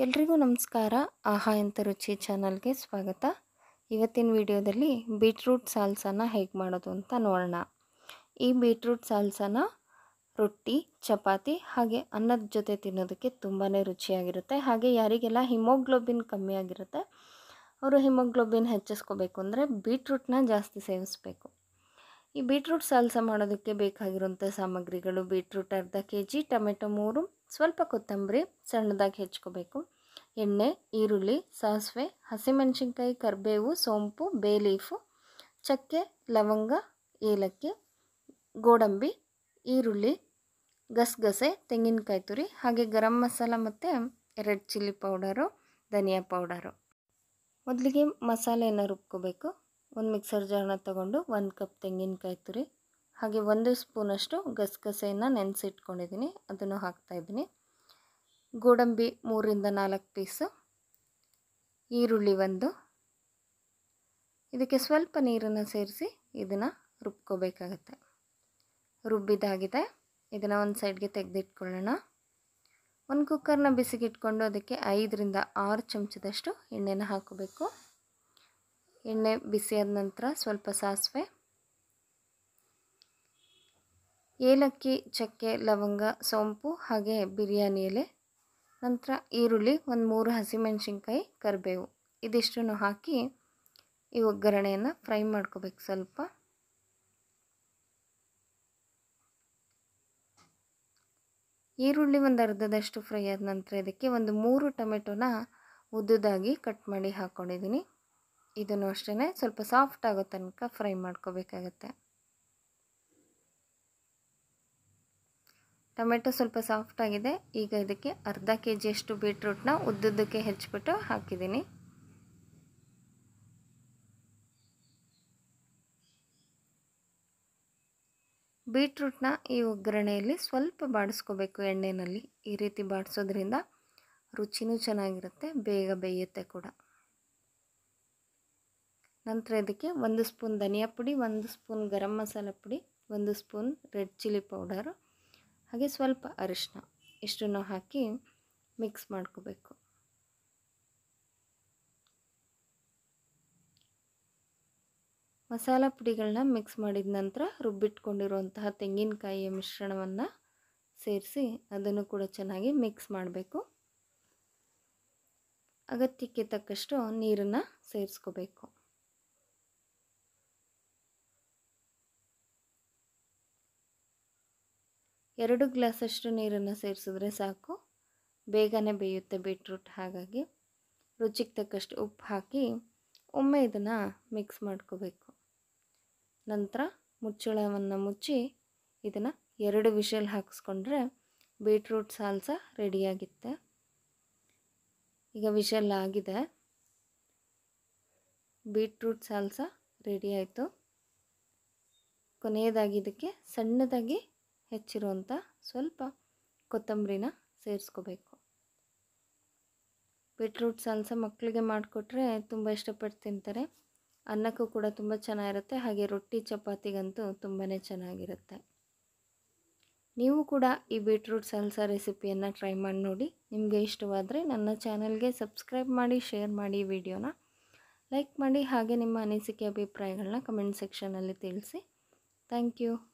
ಎಲ್ರಿಗೂ ನಮಸ್ಕಾರ ಆಹಾ ಎಂತ ರುಚಿ ಚಾನಲ್ಗೆ ಸ್ವಾಗತ ಇವತ್ತಿನ ವಿಡಿಯೋದಲ್ಲಿ ಬೀಟ್ರೂಟ್ ಸಾಲ್ಸನ ಹೇಗೆ ಮಾಡೋದು ಅಂತ ನೋಡೋಣ ಈ ಬೀಟ್ರೂಟ್ ಸಾಲ್ಸನ ರೊಟ್ಟಿ ಚಪಾತಿ ಹಾಗೆ ಅನ್ನದ ಜೊತೆ ತಿನ್ನೋದಕ್ಕೆ ತುಂಬಾ ರುಚಿಯಾಗಿರುತ್ತೆ ಹಾಗೆ ಯಾರಿಗೆಲ್ಲ ಹಿಮೋಗ್ಲೋಬಿನ್ ಕಮ್ಮಿ ಆಗಿರುತ್ತೆ ಅವರು ಹಿಮೋಗ್ಲೋಬಿನ್ ಹೆಚ್ಚಿಸ್ಕೋಬೇಕು ಅಂದರೆ ಬೀಟ್ರೂಟ್ನ ಜಾಸ್ತಿ ಸೇವಿಸ್ಬೇಕು ಈ ಬೀಟ್ರೂಟ್ ಸಾಲ್ಸ ಮಾಡೋದಕ್ಕೆ ಬೇಕಾಗಿರುವಂಥ ಸಾಮಗ್ರಿಗಳು ಬೀಟ್ರೂಟ್ ಅರ್ಧ ಕೆ ಜಿ ಟೊಮೆಟೊ ಮೂರು ಸ್ವಲ್ಪ ಕೊತ್ತಂಬರಿ ಸಣ್ಣದಾಗಿ ಹೆಚ್ಕೋಬೇಕು ಎಣ್ಣೆ ಈರುಳ್ಳಿ ಸಾಸಿವೆ ಹಸಿಮೆಣಸಿನ್ಕಾಯಿ ಕರಿಬೇವು ಸೋಂಪು ಬೇ ಲೀಫು ಚಕ್ಕೆ ಲವಂಗ ಏಲಕ್ಕಿ ಗೋಡಂಬಿ ಈರುಳ್ಳಿ ಗಸಗಸೆ ತೆಂಗಿನಕಾಯಿ ತುರಿ ಹಾಗೆ ಗರಂ ಮಸಾಲ ಮತ್ತು ರೆಡ್ ಚಿಲ್ಲಿ ಪೌಡರು ಧನಿಯಾ ಪೌಡರು ಮೊದಲಿಗೆ ಮಸಾಲೆಯನ್ನು ರುಬ್ಕೋಬೇಕು ಒಂದು ಮಿಕ್ಸರ್ ಜಾರನ್ನ ತಗೊಂಡು ಒಂದು ಕಪ್ ತೆಂಗಿನಕಾಯಿ ತುರಿ ಹಾಗೆ ಒಂದು ಸ್ಪೂನಷ್ಟು ಗಸಗಸೆಯನ್ನು ನೆನೆಸಿಟ್ಕೊಂಡಿದ್ದೀನಿ ಅದನ್ನು ಹಾಕ್ತಾಯಿದ್ದೀನಿ ಗೋಡಂಬಿ ಮೂರಿಂದ ನಾಲ್ಕು ಪೀಸು ಈರುಳ್ಳಿ ಒಂದು ಇದಕ್ಕೆ ಸ್ವಲ್ಪ ನೀರನ್ನು ಸೇರಿಸಿ ಇದನ್ನು ರುಬ್ಕೋಬೇಕಾಗತ್ತೆ ರುಬ್ಬಿದಾಗಿದೆ ಇದನ್ನು ಒಂದು ಸೈಡ್ಗೆ ತೆಗೆದಿಟ್ಕೊಳ್ಳೋಣ ಒಂದು ಕುಕ್ಕರ್ನ ಬಿಸಿಗಿಟ್ಕೊಂಡು ಅದಕ್ಕೆ ಐದರಿಂದ ಆರು ಚಮಚದಷ್ಟು ಎಣ್ಣೆನ ಹಾಕಬೇಕು ಎಣ್ಣೆ ಬಿಸಿಯಾದ ನಂತರ ಸ್ವಲ್ಪ ಸಾಸಿವೆ ಏಲಕ್ಕಿ ಚಕ್ಕೆ ಲವಂಗ ಸೋಂಪು ಹಾಗೆ ಬಿರಿಯಾನಿ ಎಲೆ ನಂತರ ಈರುಳ್ಳಿ ಒಂದು ಮೂರು ಹಸಿಮೆಣಸಿನ್ಕಾಯಿ ಕರಿಬೇವು ಇದಿಷ್ಟನ್ನು ಹಾಕಿ ಈ ಒಗ್ಗರಣೆಯನ್ನು ಫ್ರೈ ಮಾಡ್ಕೋಬೇಕು ಸ್ವಲ್ಪ ಈರುಳ್ಳಿ ಒಂದು ಅರ್ಧದಷ್ಟು ಫ್ರೈ ಆದ ನಂತರ ಇದಕ್ಕೆ ಒಂದು ಮೂರು ಟೊಮೆಟೊನ ಉದ್ದುದಾಗಿ ಕಟ್ ಮಾಡಿ ಹಾಕ್ಕೊಂಡಿದ್ದೀನಿ ಇದನ್ನು ಅಷ್ಟೇ ಸ್ವಲ್ಪ ಸಾಫ್ಟ್ ಆಗೋ ತನಕ ಫ್ರೈ ಮಾಡ್ಕೋಬೇಕಾಗತ್ತೆ ಟೊಮೆಟೊ ಸ್ವಲ್ಪ ಸಾಫ್ಟ್ ಆಗಿದೆ ಈಗ ಇದಕ್ಕೆ ಅರ್ಧ ಕೆ ಜಿಯಷ್ಟು ಬೀಟ್ರೂಟ್ನ ಉದ್ದುದ್ದಕ್ಕೆ ಹೆಚ್ಚಿಬಿಟ್ಟು ಹಾಕಿದ್ದೀನಿ ಬೀಟ್ರೂಟ್ನ ಈ ಒಗ್ಗರಣೆಯಲ್ಲಿ ಸ್ವಲ್ಪ ಬಾಡಿಸ್ಕೋಬೇಕು ಎಣ್ಣೆಯಲ್ಲಿ ಈ ರೀತಿ ಬಾಡಿಸೋದ್ರಿಂದ ರುಚಿನೂ ಚೆನ್ನಾಗಿರುತ್ತೆ ಬೇಗ ಬೇಯುತ್ತೆ ಕೂಡ ನಂತರ ಇದಕ್ಕೆ ಒಂದು ಸ್ಪೂನ್ ಧನಿಯಾ ಪುಡಿ ಒಂದು ಸ್ಪೂನ್ ಗರಂ ಮಸಾಲ ಪುಡಿ ಒಂದು ಸ್ಪೂನ್ ರೆಡ್ ಚಿಲ್ಲಿ ಪೌಡರು ಹಾಗೆ ಸ್ವಲ್ಪ ಅರಿಶಿನ ಇಷ್ಟನ್ನು ಹಾಕಿ ಮಿಕ್ಸ್ ಮಾಡ್ಕೋಬೇಕು ಮಸಾಲ ಪುಡಿಗಳನ್ನ ಮಿಕ್ಸ್ ಮಾಡಿದ ನಂತರ ರುಬ್ಬಿಟ್ಕೊಂಡಿರುವಂತಹ ತೆಂಗಿನಕಾಯಿಯ ಮಿಶ್ರಣವನ್ನು ಸೇರಿಸಿ ಅದನ್ನು ಕೂಡ ಚೆನ್ನಾಗಿ ಮಿಕ್ಸ್ ಮಾಡಬೇಕು ಅಗತ್ಯಕ್ಕೆ ತಕ್ಕಷ್ಟು ನೀರನ್ನು ಸೇರಿಸ್ಕೋಬೇಕು ಎರಡು ಗ್ಲಾಸಷ್ಟು ನೀರನ್ನು ಸೇರಿಸಿದ್ರೆ ಸಾಕು ಬೇಗನೆ ಬೇಯುತ್ತೆ ಬೀಟ್ರೂಟ್ ಹಾಗಾಗಿ ರುಚಿಗೆ ತಕ್ಕಷ್ಟು ಉಪ್ಪು ಹಾಕಿ ಒಮ್ಮೆ ಇದನ್ನು ಮಿಕ್ಸ್ ಮಾಡ್ಕೋಬೇಕು ನಂತರ ಮುಚ್ಚಳವನ್ನು ಮುಚ್ಚಿ ಇದನ್ನು ಎರಡು ವಿಷಲ್ ಹಾಕಿಸ್ಕೊಂಡ್ರೆ ಬೀಟ್ರೂಟ್ ಸಾಲ್ಸ ರೆಡಿಯಾಗಿತ್ತೆ ಈಗ ವಿಷಲ್ ಆಗಿದೆ ಬೀಟ್ರೂಟ್ ಸಾಲ್ಸ ರೆಡಿ ಕೊನೆಯದಾಗಿ ಇದಕ್ಕೆ ಸಣ್ಣದಾಗಿ ಹೆಚ್ಚಿರುವಂಥ ಸ್ವಲ್ಪ ಕೊತ್ತಂಬರಿನ ಸೇರಿಸ್ಕೋಬೇಕು ಬೀಟ್ರೂಟ್ ಸಾಲ್ಸ ಮಕ್ಕಳಿಗೆ ಮಾಡಿಕೊಟ್ರೆ ತುಂಬ ಇಷ್ಟಪಟ್ಟು ತಿಂತಾರೆ ಅನ್ನಕ್ಕೂ ಕೂಡ ತುಂಬ ಚೆನ್ನಾಗಿರುತ್ತೆ ಹಾಗೆ ರೊಟ್ಟಿ ಚಪಾತಿಗಂತೂ ತುಂಬಾ ಚೆನ್ನಾಗಿರುತ್ತೆ ನೀವು ಕೂಡ ಈ ಬೀಟ್ರೂಟ್ ಸಾಲ್ಸ ರೆಸಿಪಿಯನ್ನು ಟ್ರೈ ಮಾಡಿ ನೋಡಿ ನಿಮಗೆ ಇಷ್ಟವಾದರೆ ನನ್ನ ಚಾನಲ್ಗೆ ಸಬ್ಸ್ಕ್ರೈಬ್ ಮಾಡಿ ಶೇರ್ ಮಾಡಿ ವಿಡಿಯೋನ ಲೈಕ್ ಮಾಡಿ ಹಾಗೆ ನಿಮ್ಮ ಅನಿಸಿಕೆ ಅಭಿಪ್ರಾಯಗಳನ್ನ ಕಮೆಂಟ್ ಸೆಕ್ಷನಲ್ಲಿ ತಿಳಿಸಿ ಥ್ಯಾಂಕ್ ಯು